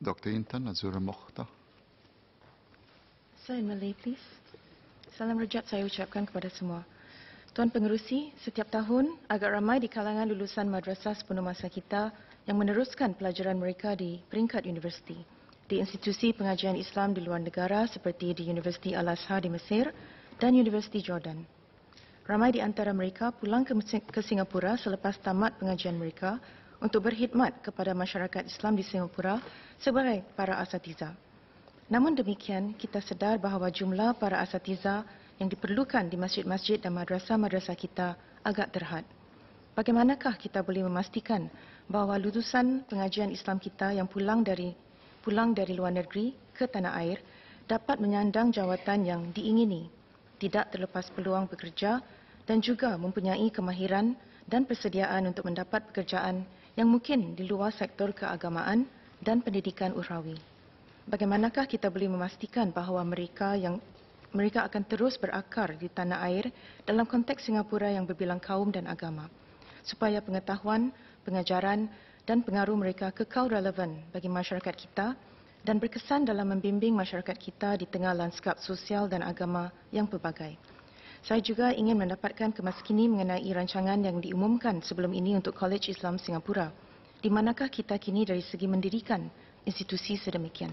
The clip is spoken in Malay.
Dr. Intan Azura Mokhtar. Saya Malay, please. Salam rejab saya ucapkan kepada semua. Tuan Pengerusi, setiap tahun agak ramai di kalangan lulusan madrasah sepenuh masa kita yang meneruskan pelajaran mereka di peringkat universiti. Di institusi pengajian Islam di luar negara seperti di Universiti Al-Azhar di Mesir dan Universiti Jordan. Ramai di antara mereka pulang ke Singapura selepas tamat pengajian mereka untuk berkhidmat kepada masyarakat Islam di Singapura sebagai para asatiza. Namun demikian, kita sedar bahawa jumlah para asatiza yang diperlukan di masjid-masjid dan madrasah-madrasah kita agak terhad. Bagaimanakah kita boleh memastikan bahawa lulusan pengajian Islam kita yang pulang dari pulang dari luar negeri ke tanah air dapat menyandang jawatan yang diingini, tidak terlepas peluang bekerja dan juga mempunyai kemahiran dan persediaan untuk mendapat pekerjaan yang mungkin di luar sektor keagamaan dan pendidikan urawi. Bagaimanakah kita boleh memastikan bahawa mereka yang mereka akan terus berakar di tanah air dalam konteks Singapura yang berbilang kaum dan agama supaya pengetahuan, pengajaran dan pengaruh mereka kekal relevan bagi masyarakat kita dan berkesan dalam membimbing masyarakat kita di tengah lanskap sosial dan agama yang pelbagai. Saya juga ingin mendapatkan kini mengenai rancangan yang diumumkan sebelum ini untuk College Islam Singapura. Di manakah kita kini dari segi mendirikan institusi sedemikian?